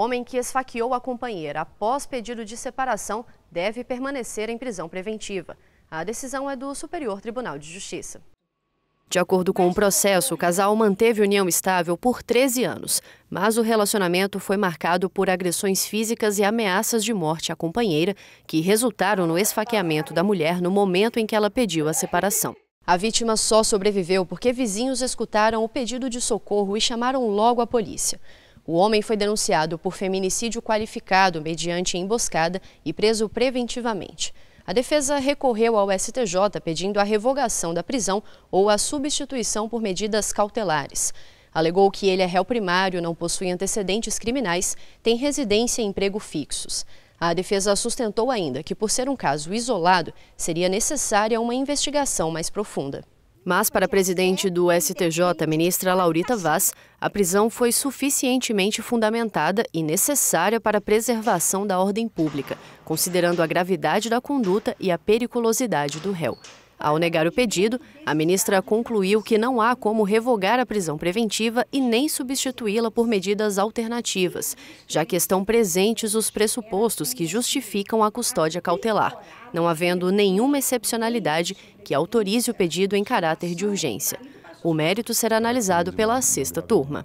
Homem que esfaqueou a companheira após pedido de separação deve permanecer em prisão preventiva. A decisão é do Superior Tribunal de Justiça. De acordo com o processo, o casal manteve união estável por 13 anos, mas o relacionamento foi marcado por agressões físicas e ameaças de morte à companheira, que resultaram no esfaqueamento da mulher no momento em que ela pediu a separação. A vítima só sobreviveu porque vizinhos escutaram o pedido de socorro e chamaram logo a polícia. O homem foi denunciado por feminicídio qualificado mediante emboscada e preso preventivamente. A defesa recorreu ao STJ pedindo a revogação da prisão ou a substituição por medidas cautelares. Alegou que ele é réu primário, não possui antecedentes criminais, tem residência e emprego fixos. A defesa sustentou ainda que, por ser um caso isolado, seria necessária uma investigação mais profunda. Mas, para a presidente do STJ, ministra Laurita Vaz, a prisão foi suficientemente fundamentada e necessária para a preservação da ordem pública, considerando a gravidade da conduta e a periculosidade do réu. Ao negar o pedido, a ministra concluiu que não há como revogar a prisão preventiva e nem substituí-la por medidas alternativas, já que estão presentes os pressupostos que justificam a custódia cautelar, não havendo nenhuma excepcionalidade que autorize o pedido em caráter de urgência. O mérito será analisado pela sexta turma.